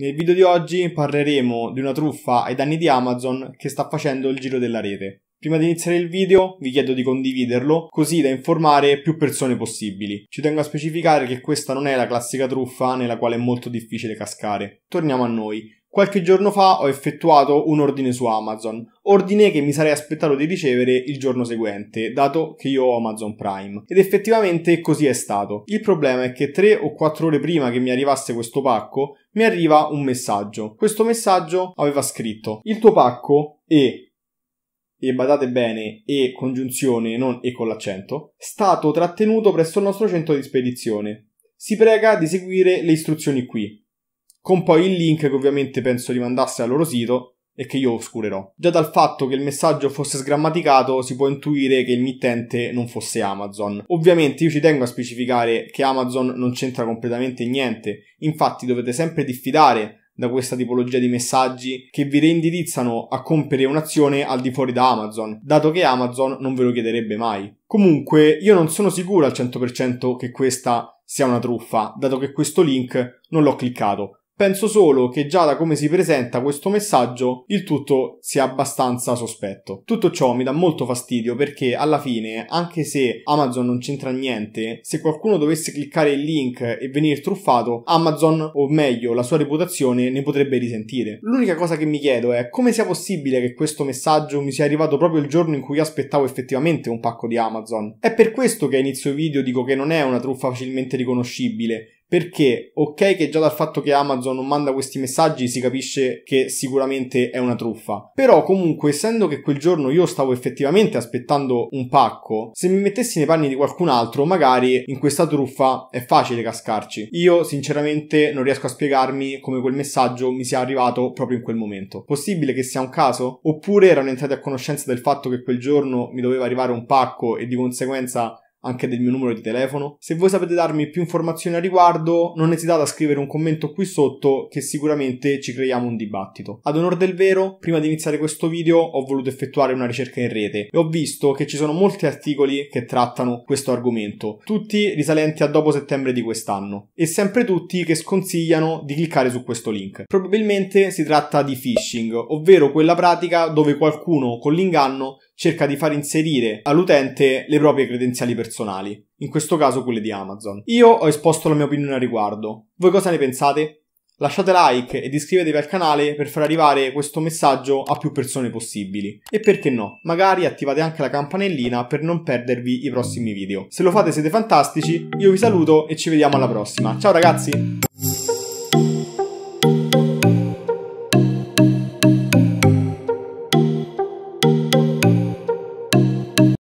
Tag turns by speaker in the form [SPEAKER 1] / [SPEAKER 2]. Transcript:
[SPEAKER 1] Nel video di oggi parleremo di una truffa ai danni di Amazon che sta facendo il giro della rete. Prima di iniziare il video vi chiedo di condividerlo così da informare più persone possibili. Ci tengo a specificare che questa non è la classica truffa nella quale è molto difficile cascare. Torniamo a noi. Qualche giorno fa ho effettuato un ordine su Amazon, ordine che mi sarei aspettato di ricevere il giorno seguente, dato che io ho Amazon Prime. Ed effettivamente così è stato. Il problema è che 3 o 4 ore prima che mi arrivasse questo pacco, mi arriva un messaggio. Questo messaggio aveva scritto: Il tuo pacco è e badate bene, e congiunzione, non e con l'accento, stato trattenuto presso il nostro centro di spedizione. Si prega di seguire le istruzioni qui, con poi il link che ovviamente penso li mandasse al loro sito e che io oscurerò. Già dal fatto che il messaggio fosse sgrammaticato si può intuire che il mittente non fosse Amazon. Ovviamente io ci tengo a specificare che Amazon non c'entra completamente niente, infatti dovete sempre diffidare da questa tipologia di messaggi che vi reindirizzano a compiere un'azione al di fuori da Amazon, dato che Amazon non ve lo chiederebbe mai. Comunque, io non sono sicuro al 100% che questa sia una truffa, dato che questo link non l'ho cliccato. Penso solo che già da come si presenta questo messaggio il tutto sia abbastanza sospetto. Tutto ciò mi dà molto fastidio perché alla fine, anche se Amazon non c'entra niente, se qualcuno dovesse cliccare il link e venire truffato, Amazon, o meglio la sua reputazione, ne potrebbe risentire. L'unica cosa che mi chiedo è come sia possibile che questo messaggio mi sia arrivato proprio il giorno in cui aspettavo effettivamente un pacco di Amazon. È per questo che a inizio video dico che non è una truffa facilmente riconoscibile, perché, ok, che già dal fatto che Amazon non manda questi messaggi si capisce che sicuramente è una truffa. Però, comunque, essendo che quel giorno io stavo effettivamente aspettando un pacco, se mi mettessi nei panni di qualcun altro, magari in questa truffa è facile cascarci. Io, sinceramente, non riesco a spiegarmi come quel messaggio mi sia arrivato proprio in quel momento. Possibile che sia un caso? Oppure erano entrati a conoscenza del fatto che quel giorno mi doveva arrivare un pacco e di conseguenza anche del mio numero di telefono. Se voi sapete darmi più informazioni a riguardo, non esitate a scrivere un commento qui sotto che sicuramente ci creiamo un dibattito. Ad onore del vero, prima di iniziare questo video ho voluto effettuare una ricerca in rete e ho visto che ci sono molti articoli che trattano questo argomento, tutti risalenti a dopo settembre di quest'anno e sempre tutti che sconsigliano di cliccare su questo link. Probabilmente si tratta di phishing, ovvero quella pratica dove qualcuno con l'inganno cerca di far inserire all'utente le proprie credenziali personali, in questo caso quelle di Amazon. Io ho esposto la mia opinione al riguardo. Voi cosa ne pensate? Lasciate like ed iscrivetevi al canale per far arrivare questo messaggio a più persone possibili. E perché no, magari attivate anche la campanellina per non perdervi i prossimi video. Se lo fate siete fantastici, io vi saluto e ci vediamo alla prossima. Ciao ragazzi!